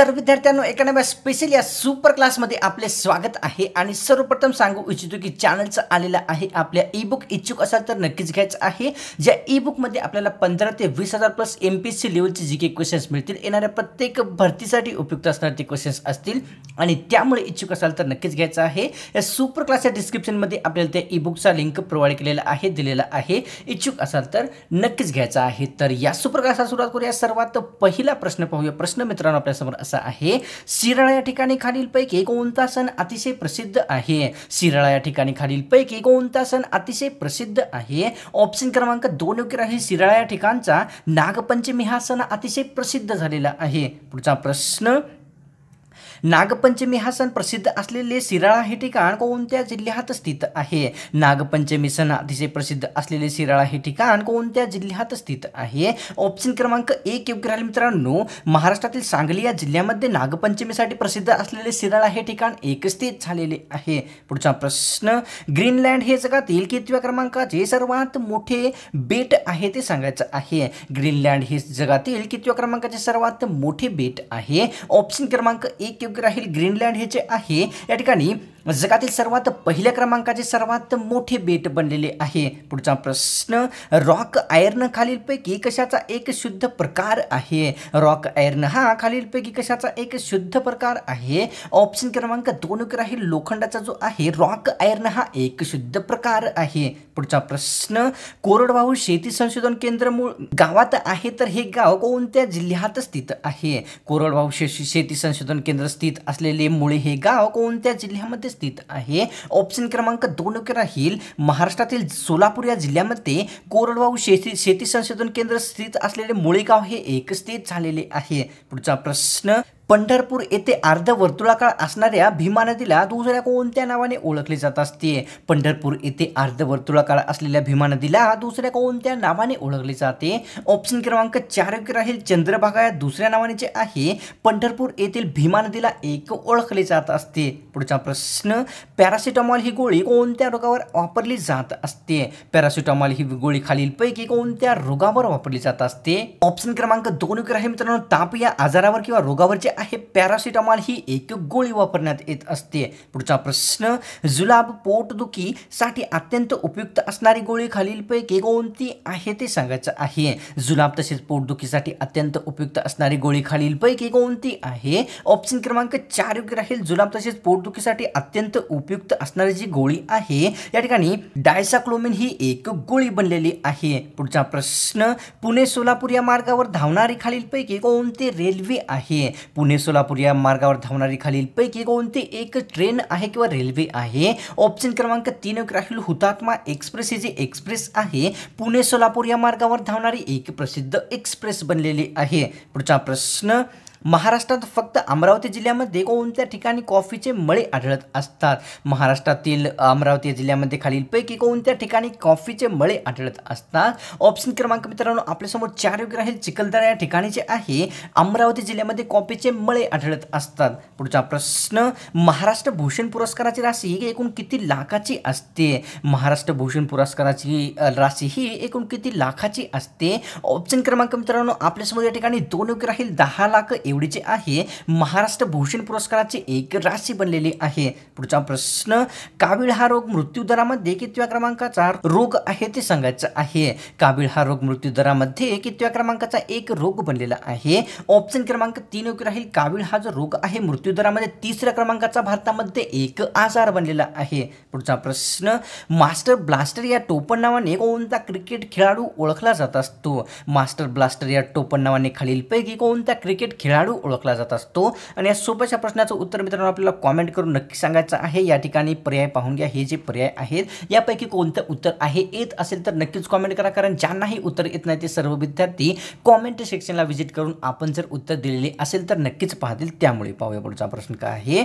तर विद्यार्थ्यांनो नव्या स्पेशल या सुपर क्लासमध्ये आपले स्वागत आहे आणि सर्वप्रथम सांगू इच्छितो की चॅनलचं आलेलं आहे आपल्या ई बुक इच्छुक असाल तर नक्कीच घ्यायचं आहे ज्या ई बुकमध्ये आपल्याला पंधरा ते वीस हजार प्लस एम पी सी लेवलचे जे काही क्वेश्चन्स मिळतील येणाऱ्या प्रत्येक भरतीसाठी उपयुक्त असणारे ते क्वेश्चन्स असतील आणि त्यामुळे इच्छुक असाल तर नक्कीच घ्यायचं आहे या सुपर क्लासच्या डिस्क्रिप्शनमध्ये आपल्याला त्या ईबुकचा लिंक प्रोव्हाइड केलेला आहे दिलेला आहे इच्छुक असाल तर नक्कीच घ्यायचा आहे तर या सुपर क्लासला सुरुवात करूया सर्वात पहिला प्रश्न पाहूया प्रश्न मित्रांनो आपल्यासमोर असा आहे शिराळा या ठिकाणी खालीलपैकी कोणता सण अतिशय प्रसिद्ध आहे शिराळा या ठिकाणी खालीलपैकी कोणता सण अतिशय प्रसिद्ध आहे ऑप्शन क्रमांक दोन योग्य आहे शिराळा या ठिकाणचा नागपंचमी हा सण अतिशय प्रसिद्ध झालेला आहे पुढचा प्रश्न नागपंचमी हा सण प्रसिद्ध असलेले शिराळा हे ठिकाण कोणत्या जिल्ह्यात स्थित आहे नागपंचमी सण अतिशय प्रसिद्ध असलेले शिराळा हे ठिकाण कोणत्या जिल्ह्यात स्थित आहे ऑप्शन क्रमांक एक योग्य राहिले मित्रांनो महाराष्ट्रातील सांगली या जिल्ह्यामध्ये नागपंचमीसाठी प्रसिद्ध असलेले शिराळा हे ठिकाण एकस्थित झालेले आहे पुढचा प्रश्न ग्रीनलँड हे जगातील कितव्या क्रमांकाचे सर्वात मोठे बेट आहे ते सांगायचं आहे ग्रीनलँड हे जगातील कितव्या क्रमांकाचे सर्वात मोठे बेट आहे ऑप्शन क्रमांक एक योग्य राहील ग्रीनलँड हे जे आहे या ठिकाणी जगातील सर्वात पहिल्या क्रमांकाचे सर्वात मोठे बेट बनलेले आहे पुढचा प्रश्न रॉक आयर्न खालीलपैकी कशाचा एक शुद्ध प्रकार आहे रॉक आयर्न हा खालीलपैकी कशाचा एक शुद्ध प्रकार आहे ऑप्शन क्रमांक दोन ग्राही लोखंडाचा जो आहे रॉक आयर्न हा एक शुद्ध प्रकार आहे पुढचा प्रश्न कोरडवाहू शेती संशोधन केंद्र मूळ गावात आहे तर हे गाव कोणत्या जिल्ह्यात स्थित आहे कोरडवाहू शेती संशोधन केंद्र स्थित असलेले मुळे हे गाव कोणत्या जिल्ह्यामध्ये स्थित आहे ऑप्शन क्रमांक दोन राहील महाराष्ट्रातील सोलापूर या जिल्ह्यामध्ये कोरडवाहू शेती शेती संशोधन केंद्र स्थित असलेले मुळेगाव हे एक स्थित झालेले आहे पुढचा प्रश्न पंढरपूर येथे अर्धवर्तुळाकार असणाऱ्या भीमा नदीला दुसऱ्या कोणत्या नावाने ओळखले जात असते पंढरपूर येथे अर्धवर्तुळाकार असलेल्या भीमा नदीला दुसऱ्या कोणत्या नावाने ओळखले जाते ऑप्शन क्रमांक चार राहील चंद्रभागा या दुसऱ्या नावाने जे आहे पंढरपूर येथील भीमा नदीला एक ओळखले जात असते पुढचा प्रश्न पॅरासिटामॉल ही गोळी कोणत्या रोगावर वापरली जात असते पॅरासिटामॉल ही गोळी खालीलपैकी कोणत्या रोगावर वापरली जात असते ऑप्शन क्रमांक दोन राहील मित्रांनो ताप या आजारावर किंवा रोगावर जे आहे पॅरासिटामॉल ही एक गोळी वापरण्यात येत असते पुढचा प्रश्न जुलाब पोटदुखी साठी अत्यंत उपयुक्त असणारी गोळी खालीलपैकी कोणती आहे ते सांगायचं आहे जुलाब तसेच पोटदुखीसाठी अत्यंत उपयुक्त असणारी गोळी खालीलपैकी कोणती आहे ऑप्शन क्रमांक चार योग्य राहील जुलाब तसेच पोटदुखीसाठी अत्यंत उपयुक्त असणारी जी गोळी आहे या ठिकाणी डायसाक्लोमिन ही एक गोळी बनलेली आहे पुढचा प्रश्न पुणे सोलापूर या मार्गावर धावणारी खालीलपैकी कोणती रेल्वे आहे पुणे पुणे सोलापूर या मार्गावर धावणारी खालीलपैकी कोणती एक ट्रेन आहे किंवा रेल्वे आहे ऑप्शन क्रमांक तीन राहील हुतात्मा एक्सप्रेस ही जी एक्सप्रेस आहे पुणे सोलापूर या मार्गावर धावणारी एक प्रसिद्ध एक्सप्रेस बनलेली आहे पुढचा प्रश्न महाराष्ट्रात फक्त अमरावती जिल्ह्यामध्ये कोणत्या ठिकाणी कॉफीचे मळे आढळत असतात महाराष्ट्रातील अमरावती जिल्ह्यामध्ये खालीलपैकी कोणत्या ठिकाणी कॉफीचे मळे आढळत असतात ऑप्शन क्रमांक मित्रांनो आपल्यासमोर चार योग्य राहील चिखलदरा या ठिकाणी जे आहे अमरावती जिल्ह्यामध्ये कॉफीचे मळे आढळत असतात पुढचा प्रश्न महाराष्ट्र भूषण पुरस्काराची राशी ही एकूण किती लाखाची असते महाराष्ट्र भूषण पुरस्काराची राशी ही एकूण किती लाखाची असते ऑप्शन क्रमांक मित्रांनो आपल्यासमोर या ठिकाणी दोन योग्य राहील दहा लाख एवढीचे आहे महाराष्ट्र भूषण पुरस्काराचे एक राशी बनलेली आहे पुढचा प्रश्न कावीळ हा रोग मृत्यू दरामध्ये कितव्या क्रमांकाचा रोग आहे ते सांगायचं आहे कावीळ हा रोग मृत्यू दरामध्ये कितव्या क्रमांकाचा एक रोग बनलेला आहे ऑप्शन क्रमांक तीन योग्य राहील कावीळ हा जो रोग आहे मृत्यू दरामध्ये तिसऱ्या क्रमांकाचा भारतामध्ये एक आजार बनलेला आहे पुढचा प्रश्न मास्टर ब्लास्टर या टोपण नावाने कोणता क्रिकेट खेळाडू ओळखला जात असतो मास्टर ब्लास्टर या टोपण नावाने खालीलपैकी कोणता क्रिकेट खेळाडू खेळाडू ओळखला जात असतो आणि या सोबतच्या प्रश्नाचं उत्तर मित्रांनो आपल्याला कॉमेंट करून नक्की सांगायचं आहे या ठिकाणी पर्याय पाहून घ्या हे जे पर्याय आहेत यापैकी कोणतं उत्तर आहे येत असेल तर नक्कीच कॉमेंट करा कारण ज्यांनाही उत्तर येत नाही ते सर्व विद्यार्थी कॉमेंट सेक्शनला व्हिजिट करून आपण जर उत्तर दिलेले असेल तर नक्कीच पाहतील त्यामुळे पाहूया पुढचा प्रश्न काय आहे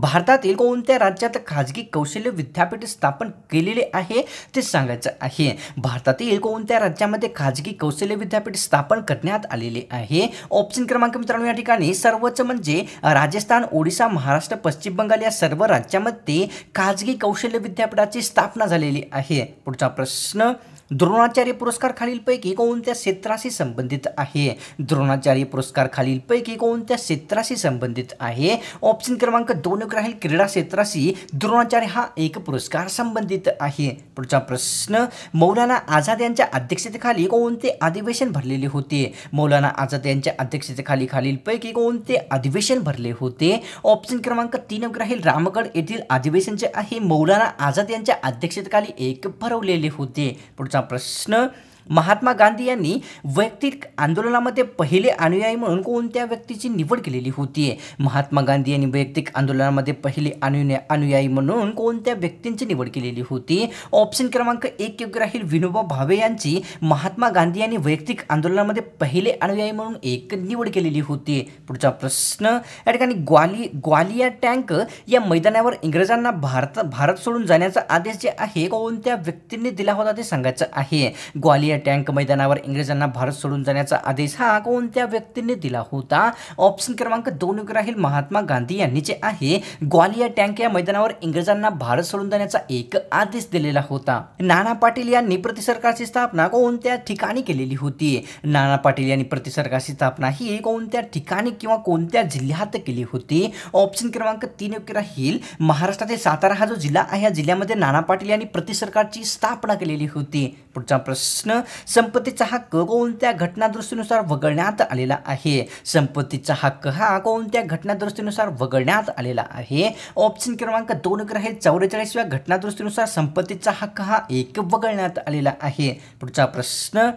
भारतातील कोणत्या राज्यात खाजगी कौशल्य विद्यापीठ स्थापन केलेले आहे ते सांगायचं आहे भारतातील कोणत्या राज्यामध्ये खाजगी कौशल्य विद्यापीठ स्थापन करण्यात आलेले आहे ऑप्शन क्रमांक मित्रांनो या ठिकाणी सर्वच म्हणजे राजस्थान ओडिसा महाराष्ट्र पश्चिम बंगाल या सर्व राज्यामध्ये खाजगी कौशल्य विद्यापीठाची स्थापना झालेली आहे पुढचा प्रश्न द्रोणाचार्य पुरस्कार खालीलपैकी कोणत्या क्षेत्राशी संबंधित आहे द्रोणाचार्य पुरस्कार खालीलपैकी कोणत्या क्षेत्राशी संबंधित आहे ऑप्शन क्रमांक दोन राहील क्रीडा क्षेत्राशी द्रोणाचार्य हा एक पुरस्कार संबंधित आहे पुढचा प्रश्न मौलाना आझाद यांच्या अध्यक्षतेखाली कोणते अधिवेशन भरलेले होते मौलाना आझाद यांच्या अध्यक्षतेखाली खालीलपैकी कोणते अधिवेशन भरले होते ऑप्शन क्रमांक तीन राहील रामगड येथील अधिवेशन जे आहे मौलाना आझाद यांच्या अध्यक्षतेखाली एक भरवलेले होते पुढचा प्रश्न महात्मा गांधी यांनी वैयक्तिक आंदोलनामध्ये पहिले अनुयायी म्हणून कोणत्या व्यक्तीची निवड केलेली होती महात्मा गांधी यांनी वैयक्तिक आंदोलनामध्ये पहिले अनुया अनुयायी म्हणून कोणत्या व्यक्तींची निवड केलेली होती ऑप्शन क्रमांक एक योग्य राहील विनोबा भावे यांची महात्मा गांधी यांनी वैयक्तिक आंदोलनामध्ये पहिले अनुयायी म्हणून एक निवड केलेली होती पुढचा प्रश्न या ठिकाणी ग्वाली ग्वालिया टँक या मैदानावर इंग्रजांना भारत भारत सोडून जाण्याचा आदेश जे आहे कोणत्या व्यक्तींनी दिला होता ते सांगायचं आहे ग्वालिया टँक मैदानावर इंग्रजांना भारत सोडून जाण्याचा आदेश हा कोणत्या व्यक्तीने दिला होता ऑप्शन क्रमांक दोन राहील महात्मा गांधी यांनी जे आहे ग्वालिया टँक या मैदानावर इंग्रजांना भारत सोडून जाण्याचा एक आदेश दिलेला होता नाना पाटील यांनी प्रतिसरकारची स्थापना कोणत्या ठिकाणी केलेली होती नाना पाटील यांनी प्रतिसरकारची स्थापना ही कोणत्या ठिकाणी किंवा कोणत्या जिल्ह्यात केली होती ऑप्शन क्रमांक तीन योग्य राहील महाराष्ट्रातील सातारा हा जो जिल्हा आहे या जिल्ह्यामध्ये नाना पाटील यांनी प्रतिसरकारची स्थापना केलेली होती पुढचा प्रश्न संपत्तीचा हक्क कोणत्या घटनादृष्टीनुसार वगळण्यात आलेला आहे संपत्तीचा हक्क हा कोणत्या घटनादृष्टीनुसार वगळण्यात आलेला आहे ऑप्शन क्रमांक दोन ग्रह चौवेचाळीसव्या घटनादुरुस्तीनुसार संपत्तीचा हक्क हा एक वगळण्यात आलेला आहे पुढचा प्रश्न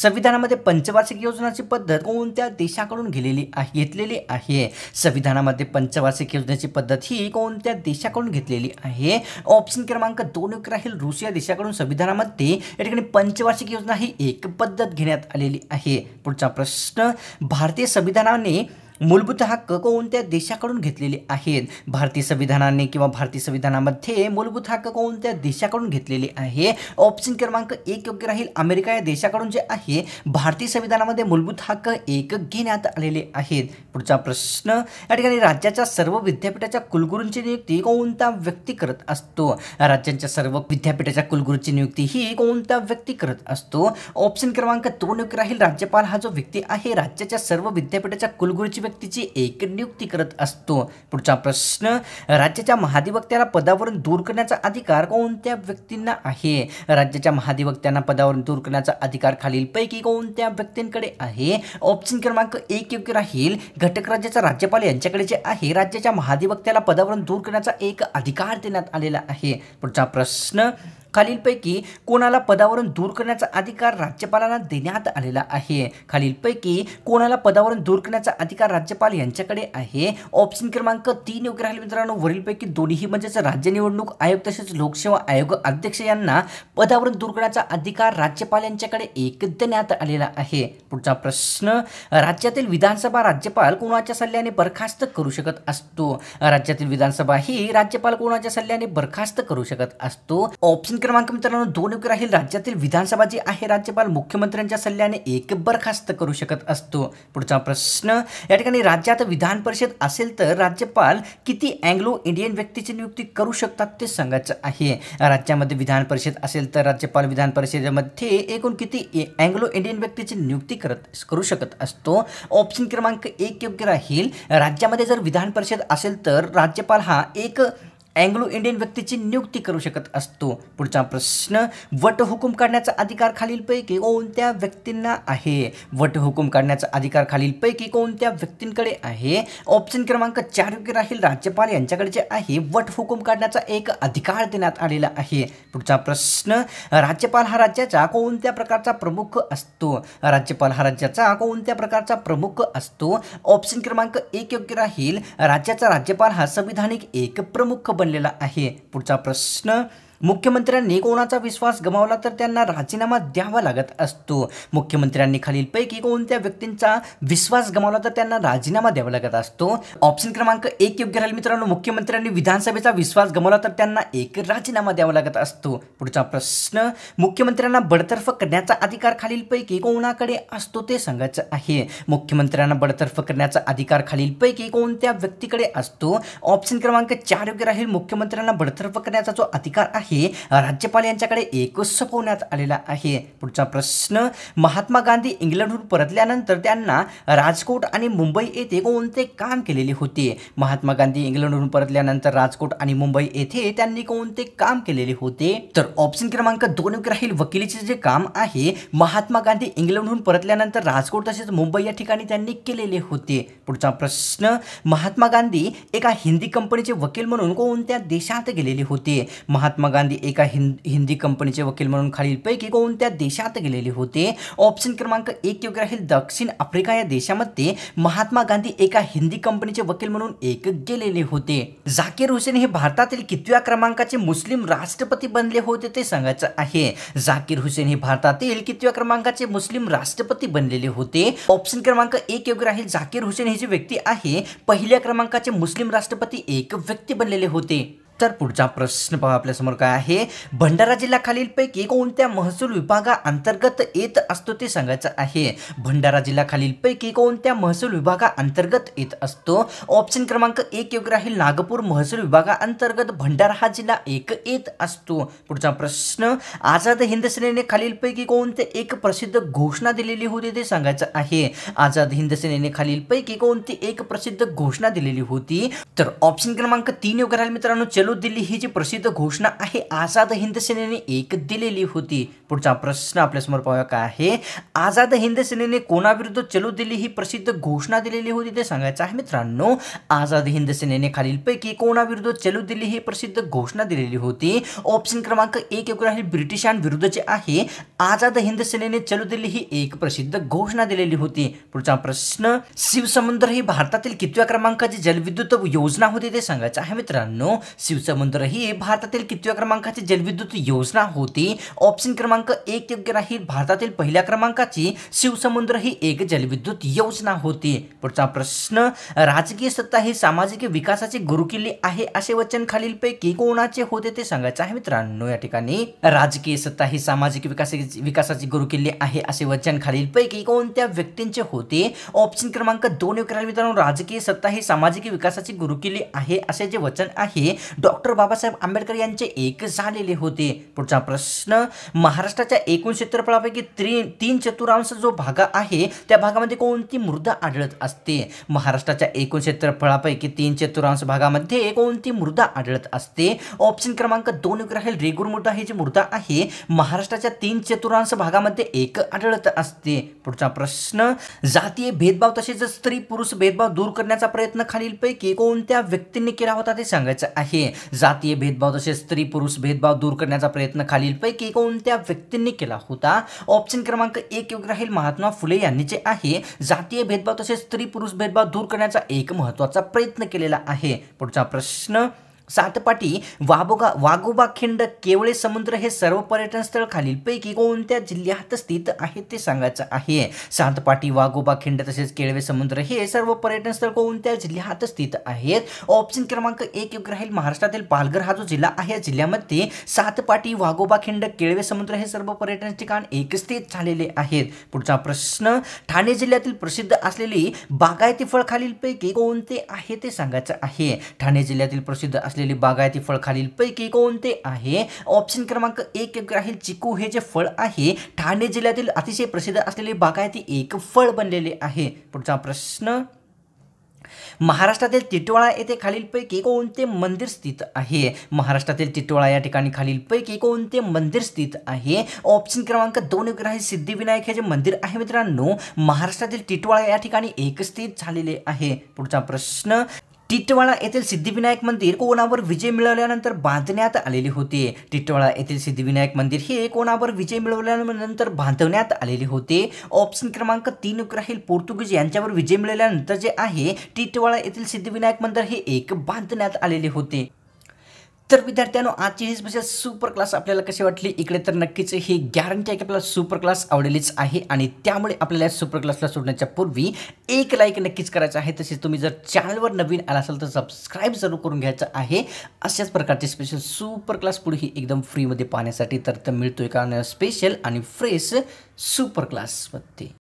संविधानामध्ये पंचवार्षिक योजनाची पद्धत कोणत्या देशाकडून घेतलेली आहे घेतलेली आहे संविधानामध्ये पंचवार्षिक योजनेची पद्धत ही कोणत्या देशाकडून घेतलेली आहे ऑप्शन क्रमांक दोन राहील रुसिया देशाकडून संविधानामध्ये या ठिकाणी पंचवार्षिक योजना ही एक पद्धत घेण्यात आलेली आहे पुढचा प्रश्न भारतीय संविधानाने मूलभूत हक्क कोणत्या देशाकडून घेतलेले आहेत भारतीय संविधानाने किंवा भारतीय संविधानामध्ये मूलभूत हक्क कोणत्या देशाकडून घेतलेले आहे ऑप्शन क्रमांक एक योग्य राहील अमेरिका या देशाकडून जे आहे भारतीय संविधानामध्ये मूलभूत हक्क एक घेण्यात आलेले आहेत पुढचा प्रश्न या ठिकाणी राज्याच्या सर्व विद्यापीठाच्या कुलगुरूंची नियुक्ती कोणता व्यक्ती करत असतो राज्यांच्या सर्व विद्यापीठाच्या कुलगुरूची नियुक्ती ही कोणता व्यक्ती करत असतो ऑप्शन क्रमांक दोन योग्य राहील राज्यपाल हा जो व्यक्ती आहे राज्याच्या सर्व विद्यापीठाच्या कुलगुरूची व्यक्तीची एक नियुक्ती करत असतो पुढचा प्रश्न राज्याच्या महाधिवक्त्याला पदावरून दूर करण्याचा अधिकार कोणत्या व्यक्तींना आहे राज्याच्या महाधिवक्त्यांना पदावरून दूर करण्याचा अधिकार खालीलपैकी कोणत्या व्यक्तींकडे आहे ऑप्शन क्रमांक एक योग्य राहील घटक राज्याचा राज्यपाल यांच्याकडे जे आहे राज्याच्या महाधिवक्त्याला पदावरून दूर करण्याचा एक अधिकार देण्यात आलेला आहे पुढचा प्रश्न खालीलपैकी कोणाला पदावरून दूर करण्याचा अधिकार राज्यपालांना देण्यात आलेला आहे खालीलपैकी कोणाला पदावरून दूर करण्याचा अधिकार राज्यपाल यांच्याकडे आहे ऑप्शन क्रमांक तीन योग्य राहिले मित्रांनो वरीलपैकी दोन्ही म्हणजेच राज्य निवडणूक आयोग तसेच लोकसेवा आयोग अध्यक्ष यांना पदावरून दूर करण्याचा अधिकार राज्यपाल यांच्याकडे एक देण्यात आलेला आहे पुढचा प्रश्न राज्यातील विधानसभा राज्यपाल कोणाच्या सल्ल्याने बरखास्त करू शकत असतो राज्यातील विधानसभा ही राज्यपाल कोणाच्या सल्ल्याने बरखास्त करू शकत असतो ऑप्शन क्रमांक मित्रांनो योग्य राहील राज्यातील विधानसभा जी आहे राज्यपाल मुख्यमंत्र्यांच्या सल्ल्याने एक बरखास्त करू शकत असतो पुढचा प्रश्न या ठिकाणी राज्यात विधान परिषद असेल तर राज्यपाल किती अँग्लो इंडियन व्यक्तीची नियुक्ती करू शकतात ते सांगायचं आहे राज्यामध्ये विधान परिषद असेल तर राज्यपाल विधान परिषदेमध्ये एकूण किती अँग्लो इंडियन व्यक्तीची नियुक्ती करत करू शकत असतो ऑप्शन क्रमांक एक योग्य राहील राज्यामध्ये जर विधान परिषद असेल तर राज्यपाल हा एक अँग्लो इंडियन व्यक्तीची नियुक्ती करू शकत असतो पुढचा प्रश्न वटहुकूम काढण्याचा अधिकार खालीलपैकी कोणत्या व्यक्तींना आहे वटहुकूम काढण्याचा अधिकार खालीलपैकी कोणत्या व्यक्तींकडे आहे ऑप्शन क्रमांक चार योग्य राहील राज्यपाल यांच्याकडे जे आहे वटहुकूम काढण्याचा एक अधिकार देण्यात आलेला आहे पुढचा प्रश्न राज्यपाल हा राज्याचा कोणत्या प्रकारचा प्रमुख असतो राज्यपाल हा राज्याचा कोणत्या प्रकारचा प्रमुख असतो ऑप्शन क्रमांक एक योग्य राहील राज्याचा राज्यपाल हा संविधानिक एक प्रमुख बनलेला आहे पुढचा प्रश्न मुख्यमंत्र्यांनी कोणाचा विश्वास गमावला तर त्यांना राजीनामा द्यावा लागत असतो मुख्यमंत्र्यांनी खालीलपैकी कोणत्या व्यक्तींचा विश्वास गमावला तर त्यांना राजीनामा द्यावा लागत असतो ऑप्शन क्रमांक एक योग्य राहील मित्रांनो मुख्यमंत्र्यांनी विधानसभेचा विश्वास गमावला तर त्यांना एक राजीनामा द्यावा लागत असतो पुढचा प्रश्न मुख्यमंत्र्यांना बडतर्फ करण्याचा अधिकार खालीलपैकी कोणाकडे असतो ते सांगायचं आहे मुख्यमंत्र्यांना बडतर्फ करण्याचा अधिकार खालीलपैकी कोणत्या व्यक्तीकडे असतो ऑप्शन क्रमांक चार योग्य राहील मुख्यमंत्र्यांना बडतर्फ करण्याचा जो अधिकार आहे आहे राज्यपाल यांच्याकडे एकच सोपवण्यात आलेला आहे पुढचा प्रश्न महात्मा गांधी इंग्लंडहून परतल्यानंतर त्यांना राजकोट आणि मुंबई येथे कोणते काम केलेले होते महात्मा गांधी इंग्लंडहून परतल्यानंतर राजकोट आणि मुंबई येथे त्यांनी कोणते काम केलेले होते तर ऑप्शन क्रमांक दोन राहील वकिलीचे जे काम आहे महात्मा गांधी इंग्लंडहून परतल्यानंतर राजकोट तसेच मुंबई या ठिकाणी त्यांनी केलेले होते पुढचा प्रश्न महात्मा गांधी एका हिंदी कंपनीचे वकील म्हणून कोणत्या देशात गेलेले होते महात्मा गांधी गांधी एका हिंद हिंदी कंपनीचे वकील म्हणून खालीलपैकी कोणत्या देशात गेलेले होते ऑप्शन क्रमांक एक योग्य राहील दक्षिण आफ्रिका या देशामध्ये महात्मा गांधी एका हिंदी कंपनीचे वकील म्हणून एक गेलेले होते जाकिर हुसेन हे भारतातील कितव्या क्रमांकाचे मुस्लिम राष्ट्रपती बनले होते ते सांगायचं आहे झाकीर हुसेन हे भारतातील कितव्या क्रमांकाचे मुस्लिम राष्ट्रपती बनलेले होते ऑप्शन क्रमांक एक योग्य राहील झाकीर हुसेन हे जे व्यक्ती आहे पहिल्या क्रमांकाचे मुस्लिम राष्ट्रपती एक व्यक्ती बनलेले होते तर पुढचा प्रश्न पहा आपल्यासमोर काय आहे भंडारा जिल्हा खालीलपैकी कोणत्या महसूल विभागा अंतर्गत येत असतो ते सांगायचं आहे भंडारा जिल्हा खालीलपैकी कोणत्या महसूल विभागा अंतर्गत येत असतो ऑप्शन क्रमांक एक योग्य राहील नागपूर महसूल विभागा अंतर्गत भंडारा हा जिल्हा एक येत असतो पुढचा प्रश्न आझाद हिंद सेनेने खालीलपैकी कोणते एक प्रसिद्ध घोषणा दिलेली होती ते सांगायचं आहे आझाद हिंद सेनेने खालीलपैकी कोणती एक प्रसिद्ध घोषणा दिलेली होती तर ऑप्शन क्रमांक तीन योग्य राहील मित्रांनो चलो चलो दिल्ली ही जी प्रसिद्ध घोषणा आहे आझाद हिंद सेनेने एक दिलेली होती पुढचा प्रश्न आपल्यासमोर पाहूया काय आहे आझाद हिंद सेनेने कोणाविरुद्ध चलो दिल्ली ही प्रसिद्ध घोषणा दिलेली होती ते सांगायचं आहे मित्रांनो आझाद हिंद सेनेने खालीलपैकी कोणाविरुद्ध चलो दिल्ली ही प्रसिद्ध घोषणा दिलेली होती ऑप्शन क्रमांक एक एकर आहे ब्रिटिशांविरुद्ध जे आहे आझाद हिंद सेनेने चलो दिल्ली ही एक प्रसिद्ध घोषणा दिलेली होती पुढचा प्रश्न शिवसमुद्र ही भारतातील कितव्या क्रमांकाची जलविद्युत योजना होती ते सांगायचं आहे मित्रांनो शिव समुद्र ही भारतातील कितव्या क्रमांकाची जलविद्युत योजना होती ऑप्शन क्रमांक एक योग्य राहील भारतातील पहिल्या क्रमांकाची शिवसमुद्र ही एक जलविद्युत योजना होती पुढचा प्रश्न राजकीय सत्ता ही सामाजिक विकासाचे गुरुकिल्ली आहे असे वचन खालीलपैकी कोणाचे होते ते सांगायचे आहे मित्रांनो या ठिकाणी राजकीय सत्ता ही सामाजिक विकास विकासाची गुरुकिल्ली आहे असे वचन खालीलपैकी कोणत्या व्यक्तींचे होते ऑप्शन क्रमांक दोन योग्य राहील मित्रांनो राजकीय सत्ता ही सामाजिक विकासाची गुरुकिल्ली आहे असे जे वचन आहे डॉक्टर बाबासाहेब आंबेडकर यांचे एक झालेले होते पुढचा प्रश्न महाराष्ट्राच्या एकूण क्षेत्रफळापैकी त्री तीन चतुरांश जो भाग आहे त्या भागामध्ये कोणती मृदा आढळत असते महाराष्ट्राच्या एकूण क्षेत्रफळापैकी तीन चतुरांश भागामध्ये कोणती मृदा आढळत असते ऑप्शन क्रमांक दोन ग्रहेल रेगुर मृदा ही जी मृदा आहे महाराष्ट्राच्या तीन चतुरांश भागामध्ये एक आढळत असते पुढचा प्रश्न जातीय भेदभाव तसेच स्त्री पुरुष भेदभाव दूर करण्याचा प्रयत्न खालीलपैकी कोणत्या व्यक्तींनी केला होता ते सांगायचं आहे जातीय भेदभाव तसेच स्त्री पुरुष भेदभाव दूर करण्याचा प्रयत्न खालीलपैकी कोणत्या व्यक्तींनी केला होता ऑप्शन क्रमांक एक योग्य राहील महात्मा फुले यांनी जे आहे जातीय भेदभाव तसेच स्त्री पुरुष भेदभाव दूर करण्याचा एक महत्वाचा प्रयत्न केलेला आहे पुढचा प्रश्न सातपाटी वाबोगा वाघोबा खिंड केवळे समुद्र हे सर्व पर्यटन स्थळ खालीलपैकी कोणत्या जिल्ह्यात स्थित आहे ते सांगायचं आहे सातपाटी वाघोबा खिंड तसेच केळवे समुद्र हे सर्व पर्यटन स्थळ कोणत्या जिल्ह्यात स्थित आहेत ऑप्शन क्रमांक एक योग्य राहील महाराष्ट्रातील पालघर हा जो जिल्हा आहे या जिल्ह्यामध्ये सातपाटी वाघोबा खिंड केळवे समुद्र हे सर्व पर्यटन ठिकाण एकस्थित झालेले आहेत पुढचा प्रश्न ठाणे जिल्ह्यातील प्रसिद्ध असलेली बागायती फळ खालीलपैकी कोणते आहे ते सांगायचं आहे ठाणे जिल्ह्यातील प्रसिद्ध असलेले असलेले बागायती फळ पैकी कोणते आहे ऑप्शन क्रमांक एक राहील चिकू हे जे फळ आहे ठाणे जिल्ह्यातील अतिशय प्रसिद्ध असलेले बागायती एक फळ बनलेले आहे पुढचा प्रश्न महाराष्ट्रातील टिटोळा येथे खालीलपैकी कोणते मंदिर स्थित आहे महाराष्ट्रातील तिटोळा या ठिकाणी खालीलपैकी कोणते मंदिर स्थित आहे ऑप्शन क्रमांक दोन ग्रह सिद्धिविनायक हे जे मंदिर आहे मित्रांनो महाराष्ट्रातील तिटोळा या ठिकाणी एक स्थित झालेले आहे पुढचा प्रश्न टिटवाळा येथील सिद्धिविनायक मंदिर कोणावर विजय मिळवल्यानंतर बांधण्यात आलेले होते टिटवाळा येथील सिद्धिविनायक मंदिर हे कोणावर विजय मिळवल्यानंतर बांधवण्यात आलेले होते ऑप्शन क्रमांक तीन राहील पोर्तुगीज यांच्यावर विजय मिळवल्यानंतर जे आहे टिटवाळा येथील सिद्धिविनायक मंदिर हे एक बांधण्यात आलेले होते तर विद्यार्थ्यांनो आजची ही स्पेशल सुपर क्लास आपल्याला कशी वाटली इकडे तर नक्कीच ही गॅरंटी आहे की आपल्याला सुपर क्लास आवडेलीच आहे आणि त्यामुळे आपल्याला सुपर क्लासला सोडण्याच्या पूर्वी एक लाईक नक्कीच करायचं आहे तसेच तुम्ही जर चॅनलवर नवीन आला असाल तर सबस्क्राईब जरूर करून घ्यायचं आहे अशाच प्रकारचे स्पेशल सुपर क्लास पुढेही एकदम फ्रीमध्ये पाहण्यासाठी तर मिळतो कारण स्पेशल आणि फ्रेश सुपर क्लासमध्ये